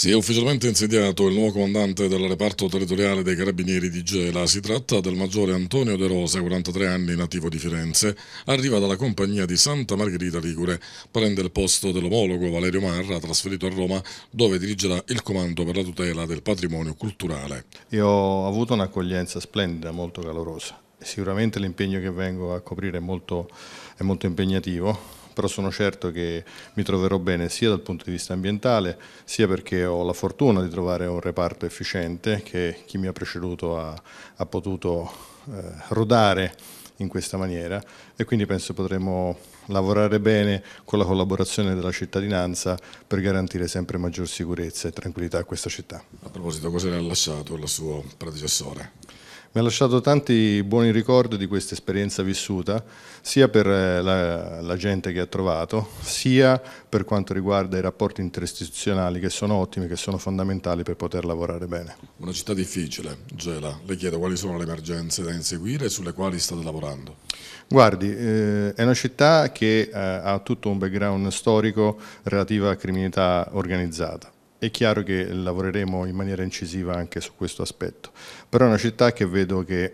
Si è ufficialmente insediato il nuovo comandante del reparto territoriale dei Carabinieri di Gela. Si tratta del maggiore Antonio De Rosa, 43 anni, nativo di Firenze. Arriva dalla compagnia di Santa Margherita Ligure. Prende il posto dell'omologo Valerio Marra, trasferito a Roma, dove dirigerà il comando per la tutela del patrimonio culturale. Io ho avuto un'accoglienza splendida, molto calorosa. Sicuramente l'impegno che vengo a coprire è molto, è molto impegnativo però sono certo che mi troverò bene sia dal punto di vista ambientale, sia perché ho la fortuna di trovare un reparto efficiente che chi mi ha preceduto ha, ha potuto eh, rodare in questa maniera e quindi penso potremo lavorare bene con la collaborazione della cittadinanza per garantire sempre maggior sicurezza e tranquillità a questa città. A proposito, cosa le ha lasciato il suo predecessore? Mi ha lasciato tanti buoni ricordi di questa esperienza vissuta, sia per eh, la, la, gente che ha trovato, sia per quanto riguarda i rapporti interistituzionali che sono ottimi, che sono fondamentali per poter lavorare bene. Una città difficile, Gela. Le chiedo quali sono le emergenze da inseguire e sulle quali state lavorando? Guardi, eh, è una città che eh, ha tutto un background storico relativo a criminalità organizzata. È chiaro che lavoreremo in maniera incisiva anche su questo aspetto però è una città che vedo che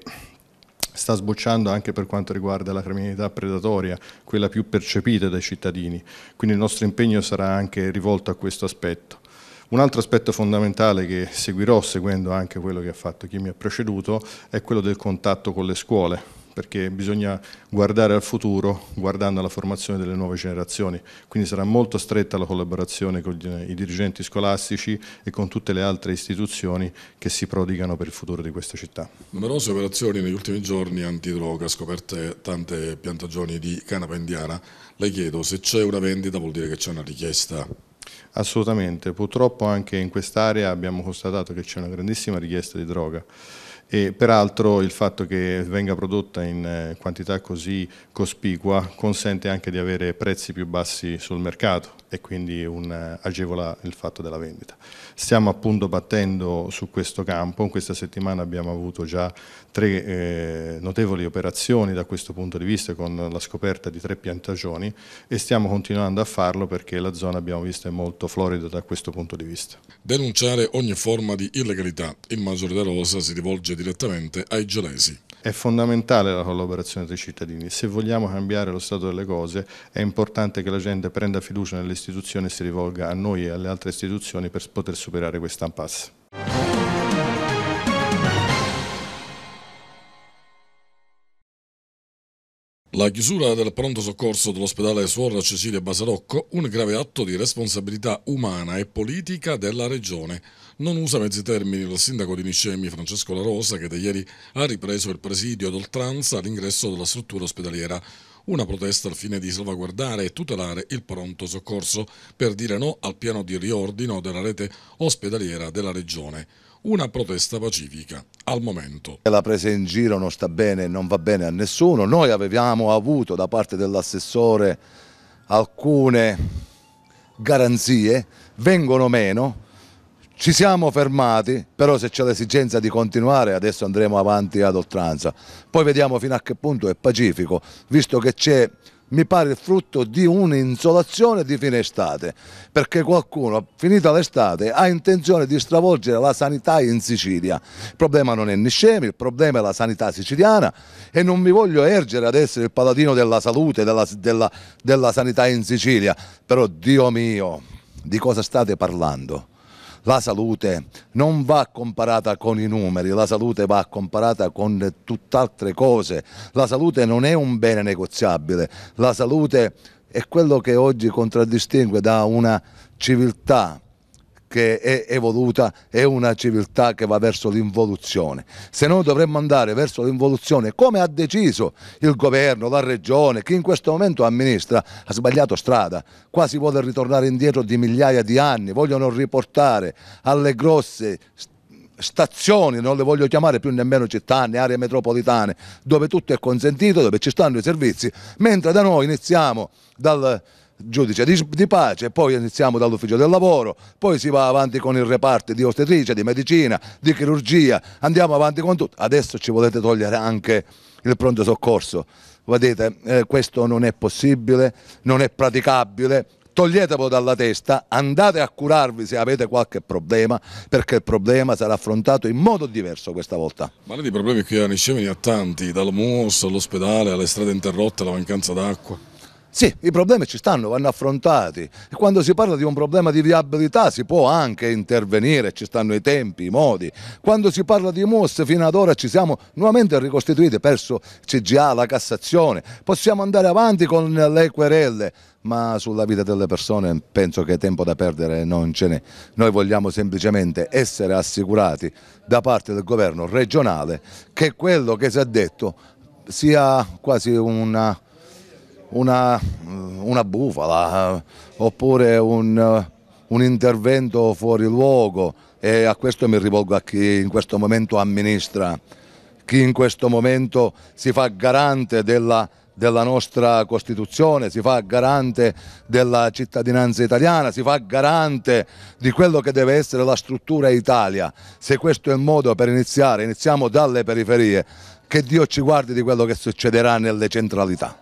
sta sbocciando anche per quanto riguarda la criminalità predatoria, quella più percepita dai cittadini, quindi il nostro impegno sarà anche rivolto a questo aspetto. Un altro aspetto fondamentale che seguirò, seguendo anche quello che ha fatto chi mi ha preceduto, è quello del contatto con le scuole perché bisogna guardare al futuro guardando alla formazione delle nuove generazioni, quindi sarà molto stretta la collaborazione con i dirigenti scolastici e con tutte le altre istituzioni che si prodigano per il futuro di questa città. Numerose operazioni negli ultimi giorni antidroga, scoperte tante piantagioni di canapa indiana, le chiedo se c'è una vendita vuol dire che c'è una richiesta? Assolutamente, purtroppo anche in quest'area abbiamo constatato che c'è una grandissima richiesta di droga e peraltro il fatto che venga prodotta in eh, quantità così cospicua consente anche di avere prezzi più bassi sul mercato e quindi un, eh, agevola il fatto della vendita. Stiamo appunto battendo su questo campo, in questa settimana abbiamo avuto già tre eh, notevoli operazioni da questo punto di vista con la scoperta di tre piantagioni e stiamo continuando a farlo perché la zona abbiamo visto è molto florida da questo punto di vista. Denunciare ogni forma di illegalità, il Maggiore della Rosa si rivolge direttamente ai gelesi. È fondamentale la collaborazione tra i cittadini, se vogliamo cambiare lo stato delle cose è importante che la gente prenda fiducia nelle dell'istituzione si rivolga a noi e alle altre istituzioni per poter superare questa impasse. La chiusura del pronto soccorso dell'ospedale Suora Cecilia Basarocco, un grave atto di responsabilità umana e politica della regione. Non usa mezzi termini il sindaco di Niscemi Francesco La Rosa che da ieri ha ripreso il presidio d'oltranza all'ingresso della struttura ospedaliera. Una protesta al fine di salvaguardare e tutelare il pronto soccorso per dire no al piano di riordino della rete ospedaliera della Regione. Una protesta pacifica, al momento. La presa in giro non sta bene, non va bene a nessuno. Noi avevamo avuto da parte dell'assessore alcune garanzie, vengono meno ci siamo fermati, però se c'è l'esigenza di continuare adesso andremo avanti ad oltranza. Poi vediamo fino a che punto è pacifico, visto che c'è, mi pare, il frutto di un'insolazione di fine estate, perché qualcuno, finita l'estate, ha intenzione di stravolgere la sanità in Sicilia. Il problema non è Niscemi, il problema è la sanità siciliana e non mi voglio ergere ad essere il paladino della salute, della, della, della sanità in Sicilia, però Dio mio, di cosa state parlando? la salute non va comparata con i numeri, la salute va comparata con tutt'altre cose. La salute non è un bene negoziabile, la salute è quello che oggi contraddistingue da una civiltà che è evoluta è una civiltà che va verso l'involuzione. Se noi dovremmo andare verso l'involuzione, come ha deciso il governo, la regione, chi in questo momento amministra, ha sbagliato strada. quasi vuole ritornare indietro di migliaia di anni, vogliono riportare alle grosse stazioni, non le voglio chiamare più nemmeno città né aree metropolitane, dove tutto è consentito, dove ci stanno i servizi, mentre da noi iniziamo dal giudice di, di, pace, poi iniziamo dall'ufficio del lavoro, poi si va avanti con il reparto di ostetricia, di medicina, di chirurgia, andiamo avanti con tutto. Adesso ci volete togliere anche il pronto soccorso. Vedete, eh, questo non è possibile, non è praticabile, Toglietevelo dalla testa, andate a curarvi se avete qualche problema, perché il problema sarà affrontato in modo diverso questa volta. Ma di problemi qui a Niscemi ne ha tanti, dal MUS all'ospedale, alle strade interrotte, alla mancanza d'acqua. Sì, i problemi ci stanno, vanno affrontati. E quando si parla di un problema di viabilità si può anche intervenire, ci stanno i tempi, i modi. Quando si parla di MUS fino ad ora ci siamo nuovamente ricostituiti, perso CGA, la Cassazione. Possiamo andare avanti con le querelle, ma sulla vita delle persone penso che tempo da perdere non ce n'è. Noi vogliamo semplicemente essere assicurati da parte del governo regionale che quello che si è detto sia quasi una una, una bufala eh, oppure un, eh, un intervento fuori luogo e a questo mi rivolgo a chi in questo momento amministra, chi in questo momento si fa garante della della nostra Costituzione, si fa garante della cittadinanza italiana, si fa garante di quello che deve essere la struttura Italia. Se questo è il modo per iniziare, iniziamo dalle periferie, che Dio ci guardi di quello che succederà nelle centralità.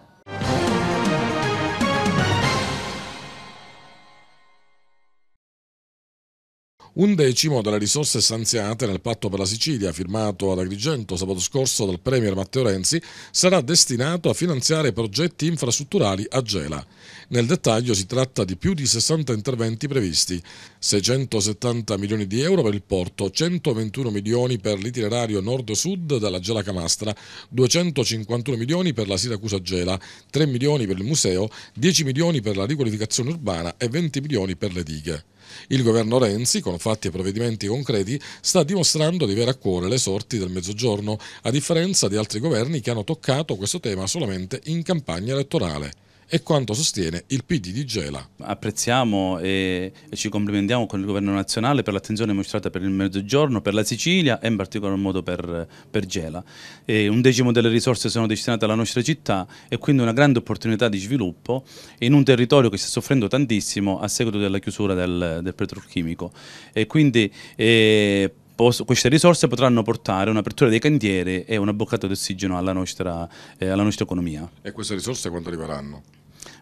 Un decimo delle risorse stanziate nel patto per la Sicilia, firmato ad Agrigento sabato scorso dal Premier Matteo Renzi, sarà destinato a finanziare progetti infrastrutturali a Gela. Nel dettaglio si tratta di più di 60 interventi previsti, 670 milioni di euro per il porto, 121 milioni per l'itinerario nord-sud dalla Gela Camastra, 251 milioni per la Siracusa Gela, 3 milioni per il museo, 10 milioni per la riqualificazione urbana e 20 milioni per le dighe. Il governo Renzi, con fatti e provvedimenti concreti, sta dimostrando di avere a cuore le sorti del mezzogiorno, a differenza di altri governi che hanno toccato questo tema solamente in campagna elettorale e quanto sostiene il PD di Gela. Apprezziamo e, e ci complimentiamo con il Governo nazionale per l'attenzione mostrata per il Mezzogiorno, per la Sicilia e in particolar modo per, per Gela. E un decimo delle risorse sono destinate alla nostra città e quindi una grande opportunità di sviluppo in un territorio che sta soffrendo tantissimo a seguito della chiusura del, del petrolchimico. E quindi eh, queste risorse potranno portare un'apertura dei cantieri e una boccata d'ossigeno alla, eh, alla nostra economia. E queste risorse quando arriveranno?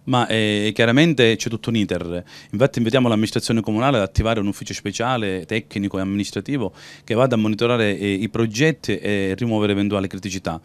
ma eh, chiaramente c'è tutto un iter. Infatti invitiamo l'amministrazione comunale ad attivare un ufficio speciale tecnico e amministrativo che vada a monitorare eh, i progetti e rimuovere eventuali criticità.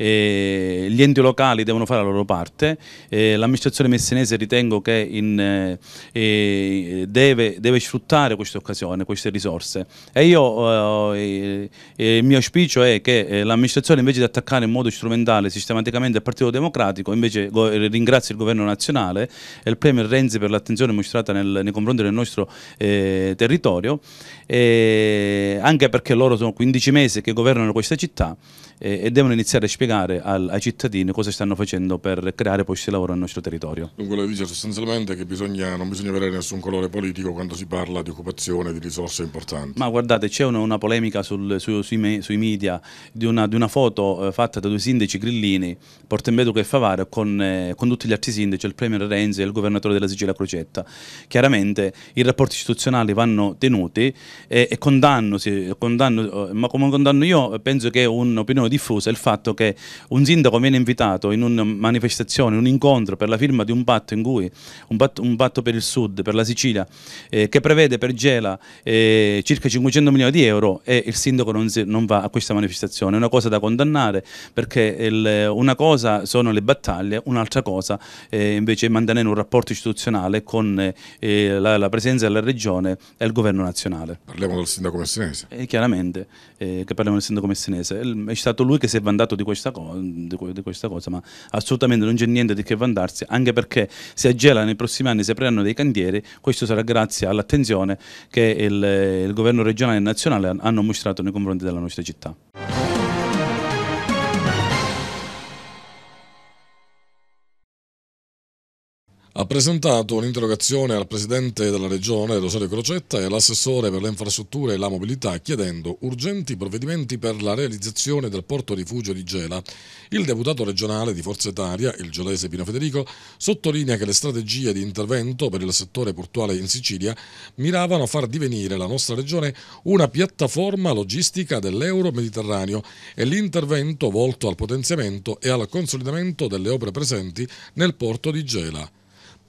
Eh, gli enti locali devono fare la loro parte, eh, l'amministrazione messinese ritengo che in, eh, eh, deve, deve, sfruttare questa occasione, queste risorse e io, il mio auspicio è che l'amministrazione invece di attaccare in modo strumentale sistematicamente il Partito Democratico, invece ringrazio il governo nazionale nazionale e il Premier Renzi per l'attenzione mostrata nel, nei confronti del nostro eh, territorio, anche perché loro sono 15 mesi che governano questa città e, e devono iniziare a spiegare al, ai cittadini cosa stanno facendo per creare posti di lavoro nel nostro territorio. Dunque lei dice sostanzialmente che bisogna, non bisogna avere nessun colore politico quando si parla di occupazione di risorse importanti. Ma guardate c'è una, una, polemica sul, su, sui, me, sui, media di una, di una foto eh, fatta da due sindaci grillini, Portembeduca e Favaro, con, eh, con tutti gli altri sindaci, il Premier Renzi e il governatore della Sicilia Crocetta. Chiaramente i rapporti istituzionali vanno tenuti e, e condanno, sì, eh, condanno, ma come condanno io penso che è un'opinione sono il fatto che un sindaco viene invitato in una manifestazione, un incontro per la firma di un patto in cui un patto, un patto per il sud, per la Sicilia, eh, che prevede per Gela eh, circa 500 milioni di euro e il sindaco non, si, non, va a questa manifestazione. È una cosa da condannare perché il, una cosa sono le battaglie, un'altra cosa eh, invece è mantenere un rapporto istituzionale con eh, la, la, presenza della regione e il governo nazionale. Parliamo del sindaco messinese? Eh, chiaramente, eh, che parliamo del sindaco messinese. È stato stato lui che si è vantato di questa, cosa, di questa cosa, ma assolutamente non c'è niente di che vantarsi, anche perché se a Gela nei prossimi anni si apriranno dei cantieri, questo sarà grazie all'attenzione che il, il governo regionale e nazionale hanno mostrato nei confronti della nostra città. ha presentato un'interrogazione al Presidente della Regione Rosario Crocetta e all'assessore per le infrastrutture e la mobilità chiedendo urgenti provvedimenti per la realizzazione del porto rifugio di Gela. Il deputato regionale di Forza Italia, il gelese Pino Federico, sottolinea che le strategie di intervento per il settore portuale in Sicilia miravano a far divenire la nostra regione una piattaforma logistica dell'euro-mediterraneo e l'intervento volto al potenziamento e al consolidamento delle opere presenti nel porto di Gela.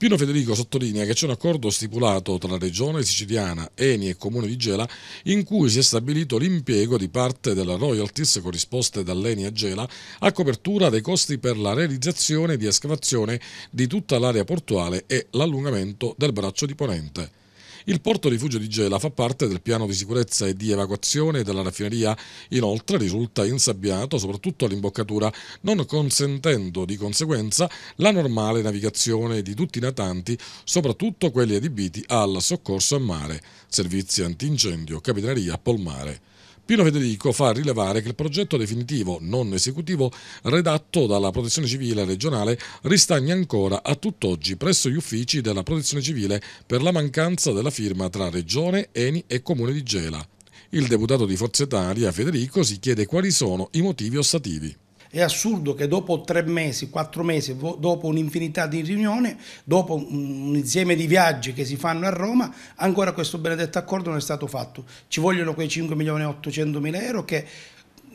Pino Federico sottolinea che c'è un accordo stipulato tra la Regione siciliana, Eni e Comune di Gela in cui si è stabilito l'impiego di parte delle royalties corrisposte dall'Eni a Gela a copertura dei costi per la realizzazione di escavazione di tutta l'area portuale e l'allungamento del braccio di Ponente. Il porto rifugio di Gela fa parte del piano di sicurezza e di evacuazione della raffineria, inoltre risulta insabbiato soprattutto all'imboccatura, non consentendo di conseguenza la normale navigazione di tutti i natanti, soprattutto quelli adibiti al soccorso a mare, servizi antincendio, capitaneria, polmare. Pino Federico fa rilevare che il progetto definitivo non esecutivo redatto dalla Protezione Civile regionale ristagna ancora a tutt'oggi presso gli uffici della Protezione Civile per la mancanza della firma tra Regione, Eni e Comune di Gela. Il deputato di Forza Italia, Federico, si chiede quali sono i motivi ostativi. È assurdo che dopo tre mesi, quattro mesi, dopo un'infinità di riunioni, dopo un insieme di viaggi che si fanno a Roma, ancora questo benedetto accordo non è stato fatto. Ci vogliono quei 5 milioni e 800 mila euro che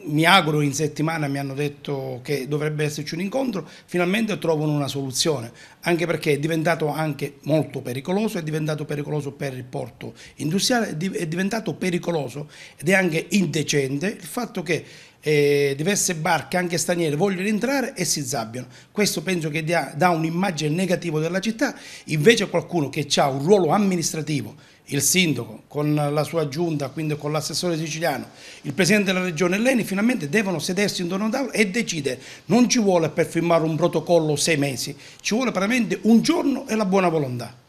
mi auguro in settimana mi hanno detto che dovrebbe esserci un incontro, finalmente trovano una soluzione, anche perché è diventato anche molto pericoloso, è diventato pericoloso per il porto industriale, è diventato pericoloso ed è anche indecente il fatto che eh, diverse barche anche straniere vogliono entrare e si zabbiano. Questo penso che dia, dà un'immagine negativa della città, invece qualcuno che ha un ruolo amministrativo, il sindaco con la sua giunta, quindi con l'assessore siciliano, il presidente della regione e l'ENI finalmente devono sedersi intorno a tavolo e decidere. Non ci vuole per firmare un protocollo sei mesi, ci vuole veramente un giorno e la buona volontà.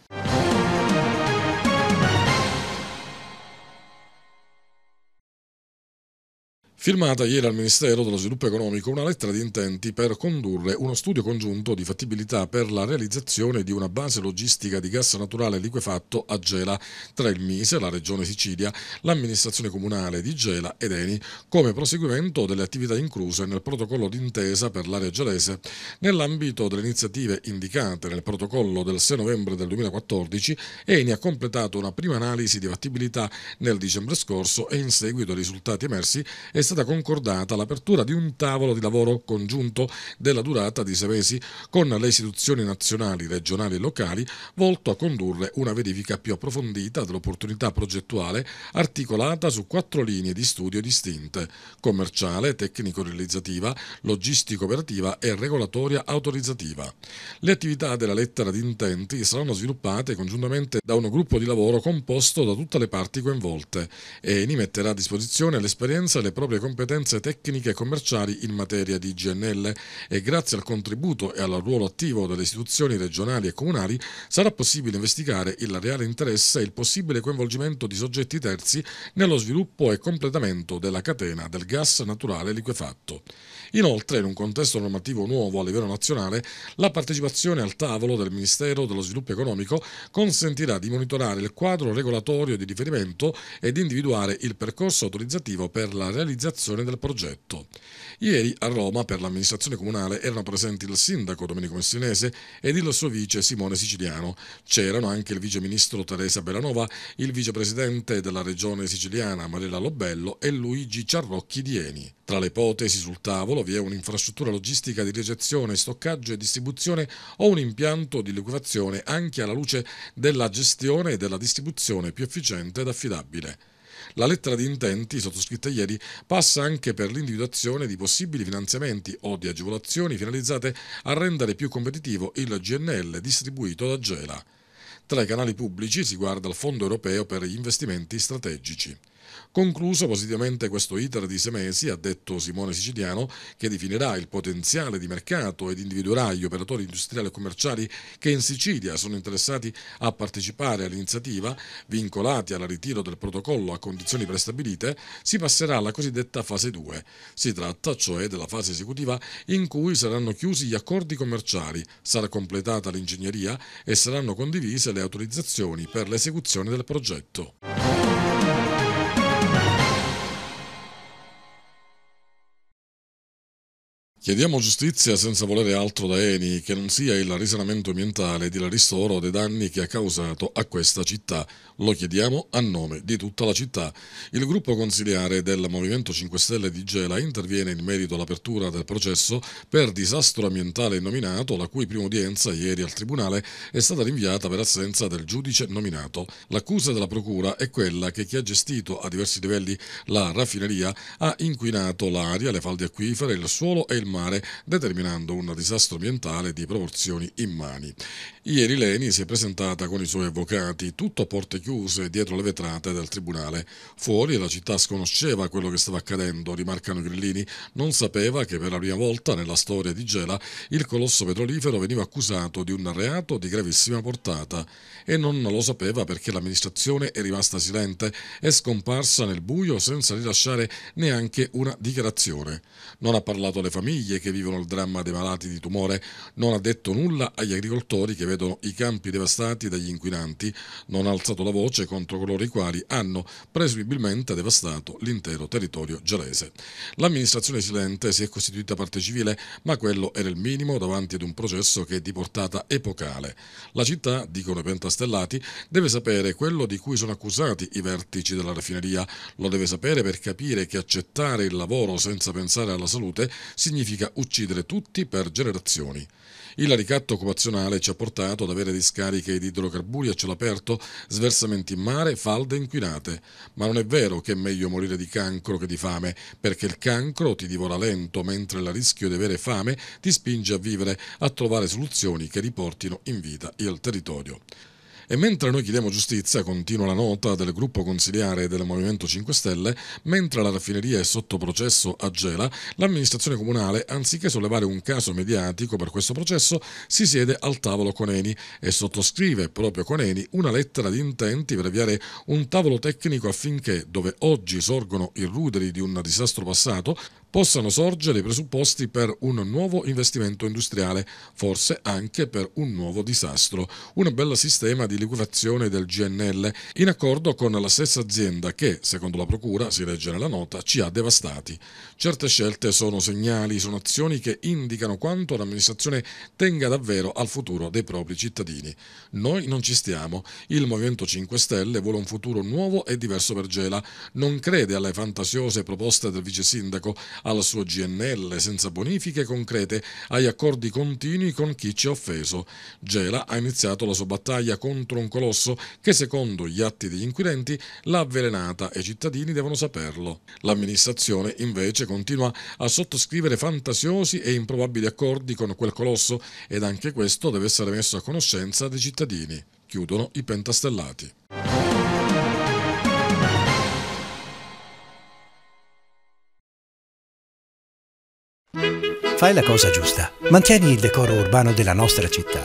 firmata ieri al Ministero dello Sviluppo Economico una lettera di intenti per condurre uno studio congiunto di fattibilità per la realizzazione di una base logistica di gas naturale liquefatto a Gela tra il Mise, la Regione Sicilia, l'amministrazione comunale di Gela ed Eni, come proseguimento delle attività incluse nel protocollo d'intesa per l'area gelese. Nell'ambito delle iniziative indicate nel protocollo del 6 novembre del 2014, Eni ha completato una prima analisi di fattibilità nel dicembre scorso e in seguito ai risultati emersi è stata stata concordata l'apertura di un tavolo di lavoro congiunto della durata di sei mesi con le istituzioni nazionali, regionali e locali, volto a condurre una verifica più approfondita dell'opportunità progettuale articolata su quattro linee di studio distinte, commerciale, tecnico-realizzativa, logistico-operativa e regolatoria-autorizzativa. Le attività della lettera di intenti saranno sviluppate congiuntamente da uno gruppo di lavoro composto da tutte le parti coinvolte e ne metterà a disposizione l'esperienza e le proprie competenze competenze tecniche e commerciali in materia di GNL e grazie al contributo e al ruolo attivo delle istituzioni regionali e comunali sarà possibile investigare il reale interesse e il possibile coinvolgimento di soggetti terzi nello sviluppo e completamento della catena del gas naturale liquefatto. Inoltre, in un contesto normativo nuovo a livello nazionale, la partecipazione al tavolo del Ministero dello Sviluppo Economico consentirà di monitorare il quadro regolatorio di riferimento ed individuare il percorso autorizzativo per la realizzazione del progetto. Ieri a Roma per l'amministrazione comunale erano presenti il sindaco Domenico Messinese ed il suo vice Simone Siciliano. C'erano anche il viceministro Teresa Belanova, il vicepresidente della regione siciliana Marella Lobello e Luigi Ciarrocchi Dieni. Tra le ipotesi sul tavolo solo vi è un'infrastruttura logistica di ricezione, stoccaggio e distribuzione o un impianto di liquefazione anche alla luce della gestione e della distribuzione più efficiente ed affidabile. La lettera di intenti, sottoscritta ieri, passa anche per l'individuazione di possibili finanziamenti o di agevolazioni finalizzate a rendere più competitivo il GNL distribuito da Gela. Tra i canali pubblici si guarda il Fondo europeo per gli investimenti strategici. Concluso positivamente questo iter di sei mesi, ha detto Simone Siciliano, che definirà il potenziale di mercato ed individuerà gli operatori industriali e commerciali che in Sicilia sono interessati a partecipare all'iniziativa, vincolati al ritiro del protocollo a condizioni prestabilite, si passerà alla cosiddetta fase 2. Si tratta cioè della fase esecutiva in cui saranno chiusi gli accordi commerciali, sarà completata l'ingegneria e saranno condivise le autorizzazioni per l'esecuzione del progetto. Chiediamo giustizia senza volere altro da Eni che non sia il risanamento ambientale ed il ristoro dei danni che ha causato a questa città. Lo chiediamo a nome di tutta la città. Il gruppo consigliare del Movimento 5 Stelle di Gela interviene in merito all'apertura del processo per disastro ambientale nominato, la cui prima udienza ieri al Tribunale è stata rinviata per assenza del giudice nominato. L'accusa della Procura è quella che chi ha gestito a diversi livelli la raffineria ha inquinato l'aria, le falde acquifere, il suolo e il mare mare, determinando un disastro ambientale di proporzioni immani. Ieri Leni si è presentata con i suoi avvocati, tutto a porte chiuse dietro le vetrate del tribunale. Fuori la città sconosceva quello che stava accadendo, rimarcano Grillini, non sapeva che per la prima volta nella storia di Gela il colosso petrolifero veniva accusato di un reato di gravissima portata e non lo sapeva perché l'amministrazione è rimasta silente e scomparsa nel buio senza rilasciare neanche una dichiarazione. Non ha parlato alle famiglie famiglie che vivono il dramma dei malati di tumore, non ha detto nulla agli agricoltori che vedono i campi devastati dagli inquinanti, non ha alzato la voce contro coloro i quali hanno presumibilmente devastato l'intero territorio gelese. L'amministrazione silente si è costituita parte civile, ma quello era il minimo davanti ad un processo che è di portata epocale. La città, dicono i pentastellati, deve sapere quello di cui sono accusati i vertici della raffineria, lo deve sapere per capire che accettare il lavoro senza pensare alla salute significa significa uccidere tutti per generazioni. Il ricatto occupazionale ci ha portato ad avere discariche di idrocarburi a cielo aperto, sversamenti in mare, falde inquinate. Ma non è vero che è meglio morire di cancro che di fame, perché il cancro ti divora lento, mentre il rischio di avere fame ti spinge a vivere, a trovare soluzioni che riportino in vita il territorio. E mentre noi chiediamo giustizia, continua la nota del gruppo consiliare del Movimento 5 Stelle, mentre la raffineria è sotto processo a Gela, l'amministrazione comunale, anziché sollevare un caso mediatico per questo processo, si siede al tavolo con Eni e sottoscrive proprio con Eni una lettera di intenti per avviare un tavolo tecnico affinché, dove oggi sorgono i ruderi di un disastro passato, possano sorgere i presupposti per un nuovo investimento industriale, forse anche per un nuovo disastro. Un bel sistema di di liquidazione del GNL in accordo con la stessa azienda che, secondo la Procura, si legge nella nota, ci ha devastati. Certe scelte sono segnali, sono azioni che indicano quanto l'amministrazione tenga davvero al futuro dei propri cittadini. Noi non ci stiamo. Il Movimento 5 Stelle vuole un futuro nuovo e diverso per Gela. Non crede alle fantasiose proposte del vice sindaco, al suo GNL senza bonifiche concrete, agli accordi continui con chi ci ha offeso. Gela ha iniziato la sua battaglia contro contro un colosso che secondo gli atti degli inquirenti l'ha avvelenata e i cittadini devono saperlo. L'amministrazione invece continua a sottoscrivere fantasiosi e improbabili accordi con quel colosso ed anche questo deve essere messo a conoscenza dei cittadini. Chiudono i pentastellati. Fai la cosa giusta. Mantieni il decoro urbano della nostra città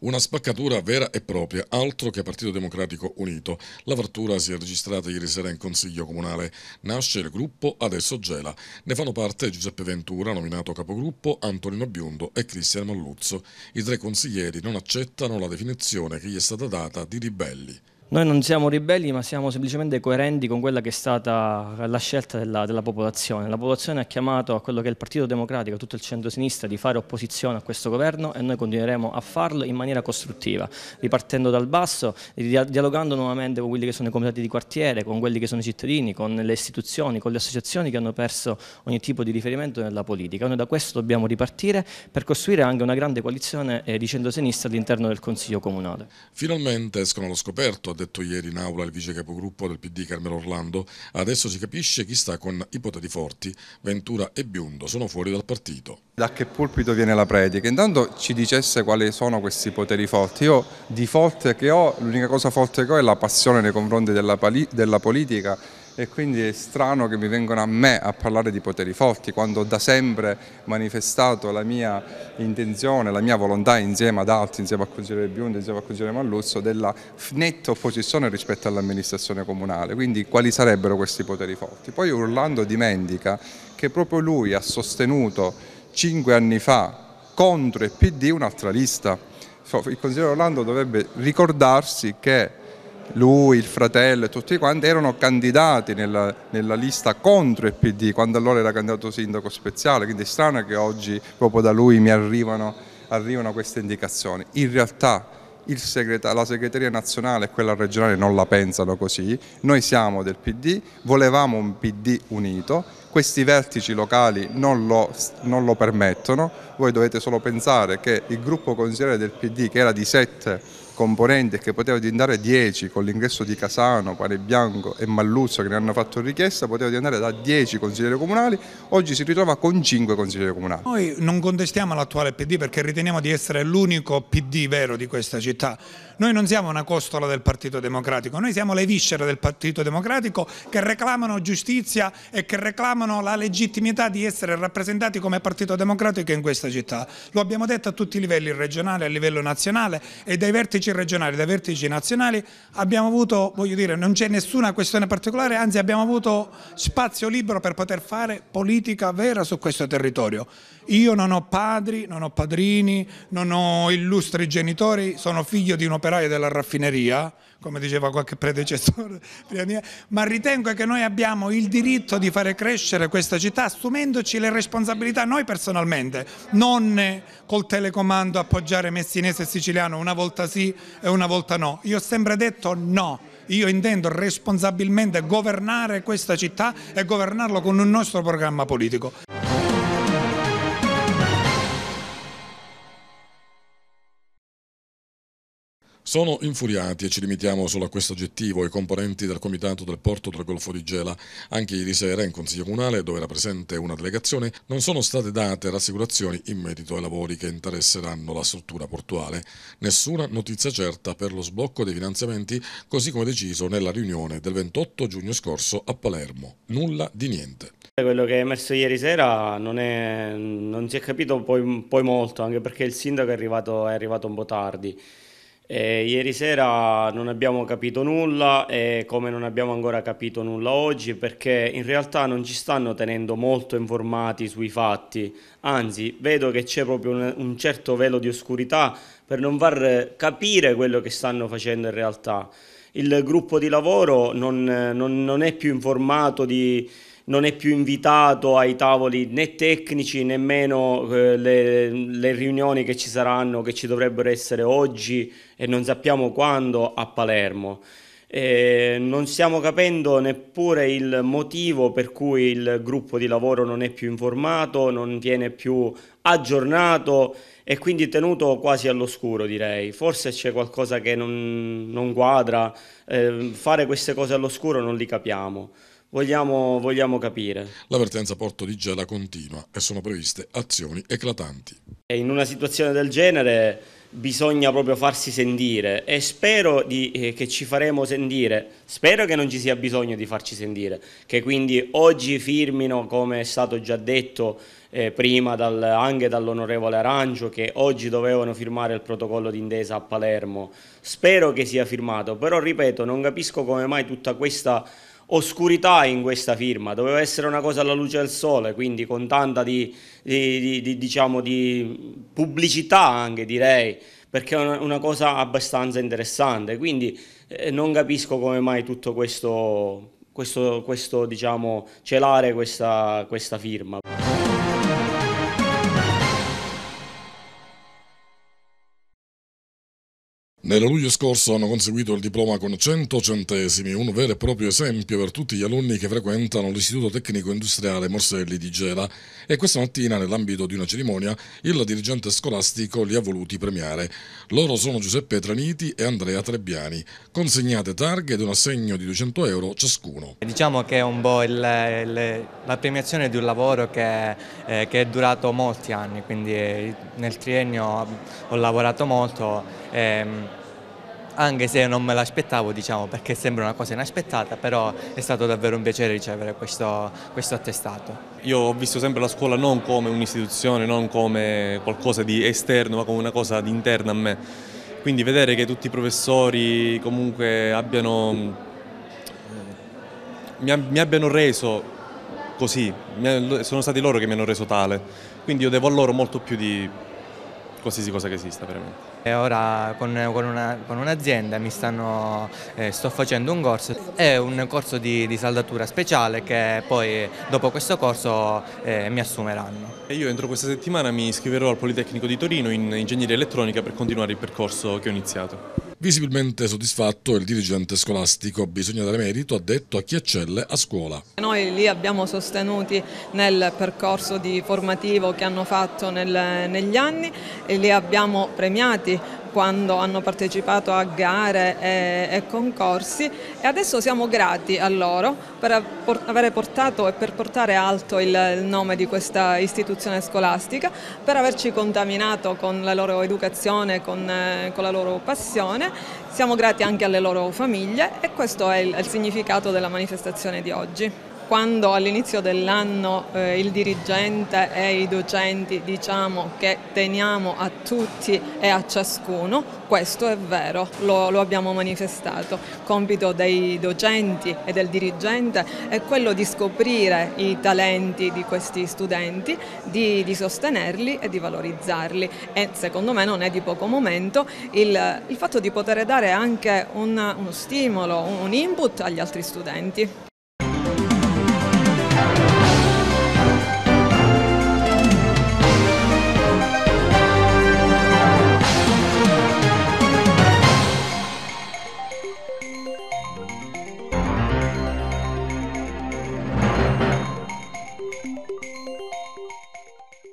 Una spaccatura vera e propria, altro che Partito Democratico Unito. La si è registrata ieri sera in Consiglio Comunale. Nasce il gruppo, adesso gela. Ne fanno parte Giuseppe Ventura, nominato capogruppo, Antonino Biondo e Cristian Malluzzo. I tre consiglieri non accettano la definizione che gli è stata data di ribelli. Noi non siamo ribelli, ma siamo semplicemente coerenti con quella che è stata la scelta della, della, popolazione. La popolazione ha chiamato a quello che è il Partito Democratico, tutto il centro-sinistra, di fare opposizione a questo governo e noi continueremo a farlo in maniera costruttiva, ripartendo dal basso, dialogando nuovamente con quelli che sono i comitati di quartiere, con quelli che sono i cittadini, con le istituzioni, con le associazioni che hanno perso ogni tipo di riferimento nella politica. Noi da questo dobbiamo ripartire per costruire anche una grande coalizione eh, di centro-sinistra all'interno del Consiglio Comunale. Finalmente escono lo scoperto detto ieri in aula il vice capogruppo del PD Carmelo Orlando, adesso si capisce chi sta con Ipoteti Forti, Ventura e Biundo, sono fuori dal partito. Da che pulpito viene la predica? Intanto ci dicesse quali sono questi poteri forti. Io di forte che ho, l'unica cosa forte che ho è la passione nei confronti della, della politica e quindi è strano che mi vengano a me a parlare di poteri forti quando ho da sempre manifestato la mia intenzione, la mia volontà insieme ad altri, insieme al consigliere Biondi, insieme al consigliere Malluzzo della netta opposizione rispetto all'amministrazione comunale, quindi quali sarebbero questi poteri forti. Poi Orlando dimentica che proprio lui ha sostenuto cinque anni fa contro il PD un'altra lista. Il consigliere Orlando dovrebbe ricordarsi che lui, il fratello e tutti quanti erano candidati nella, nella, lista contro il PD quando allora era candidato sindaco speciale, quindi è strano che oggi proprio da lui mi arrivano, arrivano queste indicazioni. In realtà segreta, la segreteria nazionale e quella regionale non la pensano così, noi siamo del PD, volevamo un PD unito, questi vertici locali non lo, non lo permettono, voi dovete solo pensare che il gruppo consigliere del PD che era di sette componenti e che poteva diventare 10 con l'ingresso di Casano, Pane Bianco e Malluzzo che ne hanno fatto richiesta, poteva diventare da 10 consiglieri comunali, oggi si ritrova con 5 consiglieri comunali. Noi non contestiamo l'attuale PD perché riteniamo di essere l'unico PD vero di questa città. Noi non siamo una costola del Partito Democratico, noi siamo le viscere del Partito Democratico che reclamano giustizia e che reclamano la legittimità di essere rappresentati come Partito Democratico in questa città. Lo abbiamo detto a tutti i livelli, regionale, a livello nazionale e dai vertici vertici regionali dai vertici nazionali abbiamo avuto, voglio dire, non c'è nessuna questione particolare, anzi abbiamo avuto spazio libero per poter fare politica vera su questo territorio. Io non ho padri, non ho padrini, non ho illustri genitori, sono figlio di un operaio della raffineria come diceva qualche predecessore ma ritengo che noi abbiamo il diritto di fare crescere questa città assumendoci le responsabilità noi personalmente, non col telecomando appoggiare messinese e siciliano una volta sì e una volta no. Io ho sempre detto no. Io intendo responsabilmente governare questa città e governarlo con un nostro programma politico. Sono infuriati, e ci limitiamo solo a questo aggettivo, i componenti del comitato del porto del Golfo di Gela. Anche ieri sera in Consiglio Comunale, dove era presente una delegazione, non sono state date rassicurazioni in merito ai lavori che interesseranno la struttura portuale. Nessuna notizia certa per lo sblocco dei finanziamenti, così come deciso nella riunione del 28 giugno scorso a Palermo. Nulla di niente. Quello che è emerso ieri sera non, è, non si è capito poi, poi, molto, anche perché il sindaco è arrivato, è arrivato un po' tardi. Eh, ieri sera non abbiamo capito nulla e come non abbiamo ancora capito nulla oggi perché in realtà non ci stanno tenendo molto informati sui fatti, anzi vedo che c'è proprio un, un certo velo di oscurità per non far capire quello che stanno facendo in realtà. Il gruppo di lavoro non, non, non è più informato di, non è più invitato ai tavoli né tecnici, nemmeno eh, le, le riunioni che ci saranno, che ci dovrebbero essere oggi e non sappiamo quando a Palermo. Eh, non stiamo capendo neppure il motivo per cui il gruppo di lavoro non è più informato, non viene più aggiornato e quindi tenuto quasi all'oscuro direi. Forse c'è qualcosa che non, non quadra, eh, fare queste cose all'oscuro non li capiamo vogliamo, vogliamo capire. L'avvertenza Porto di Gela continua e sono previste azioni eclatanti. E in una situazione del genere bisogna proprio farsi sentire e spero di, eh, che ci faremo sentire, spero che non ci sia bisogno di farci sentire, che quindi oggi firmino, come è stato già detto eh, prima dal, anche dall'onorevole Arancio, che oggi dovevano firmare il protocollo d'intesa a Palermo, spero che sia firmato, però ripeto non capisco come mai tutta questa oscurità in questa firma, doveva essere una cosa alla luce del sole, quindi con tanta di, di, di, diciamo, di pubblicità anche direi, perché è una, una cosa abbastanza interessante, quindi eh, non capisco come mai tutto questo, questo, questo diciamo, celare questa, questa firma. Nel luglio scorso hanno conseguito il diploma con 100 centesimi, un vero e proprio esempio per tutti gli alunni che frequentano l'Istituto Tecnico Industriale Morselli di Gela e questa mattina nell'ambito di una cerimonia il dirigente scolastico li ha voluti premiare. Loro sono Giuseppe Traniti e Andrea Trebbiani, consegnate targhe ed un assegno di 200 euro ciascuno. Diciamo che è un po' il, il, la premiazione di un lavoro che, eh, che, è durato molti anni, quindi eh, nel triennio ho lavorato molto. Ehm, anche se non me l'aspettavo diciamo, perché sembra una cosa inaspettata, però è stato davvero un piacere ricevere questo, questo attestato. Io ho visto sempre la scuola non come un'istituzione, non come qualcosa di esterno, ma come una cosa di interna a me. Quindi vedere che tutti i professori comunque abbiano, eh, mi abbiano reso così, sono stati loro che mi hanno reso tale, quindi io devo a loro molto più di, qualsiasi cosa che esista veramente. E ora con, con un'azienda un stanno, eh, sto facendo un corso, è un corso di, di saldatura speciale che poi dopo questo corso eh, mi assumeranno. E io entro questa settimana mi iscriverò al Politecnico di Torino in Ingegneria Elettronica per continuare il percorso che ho iniziato. Visibilmente soddisfatto, il dirigente scolastico bisogna dare merito, ha detto, a chi eccelle a scuola. Noi li abbiamo sostenuti nel percorso di formativo che hanno fatto nel, negli anni e li abbiamo premiati quando hanno partecipato a gare e, e concorsi e adesso siamo grati a loro per aver portato e per portare alto il, il nome di questa istituzione scolastica, per averci contaminato con la loro educazione, con, eh, con la loro passione. Siamo grati anche alle loro famiglie e questo è il, il significato della manifestazione di oggi quando all'inizio dell'anno eh, il dirigente e i docenti diciamo che teniamo a tutti e a ciascuno, questo è vero, lo, lo abbiamo manifestato. Il compito dei docenti e del dirigente è quello di scoprire i talenti di questi studenti, di, di sostenerli e di valorizzarli e secondo me non è di poco momento il, il fatto di poter dare anche un, uno stimolo, un input agli altri studenti.